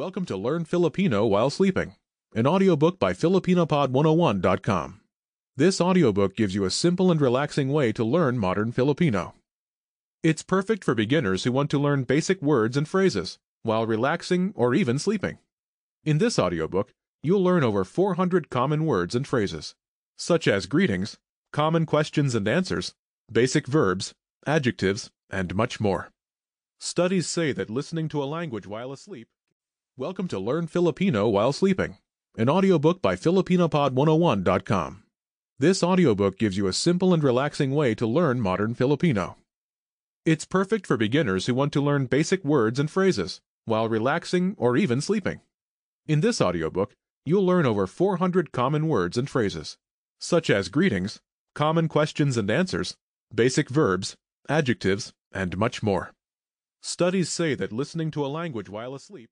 Welcome to Learn Filipino While Sleeping, an audiobook by FilipinoPod101.com. This audiobook gives you a simple and relaxing way to learn modern Filipino. It's perfect for beginners who want to learn basic words and phrases while relaxing or even sleeping. In this audiobook, you'll learn over 400 common words and phrases, such as greetings, common questions and answers, basic verbs, adjectives, and much more. Studies say that listening to a language while asleep Welcome to Learn Filipino While Sleeping, an audiobook by FilipinoPod101.com. This audiobook gives you a simple and relaxing way to learn modern Filipino. It's perfect for beginners who want to learn basic words and phrases while relaxing or even sleeping. In this audiobook, you'll learn over 400 common words and phrases, such as greetings, common questions and answers, basic verbs, adjectives, and much more. Studies say that listening to a language while asleep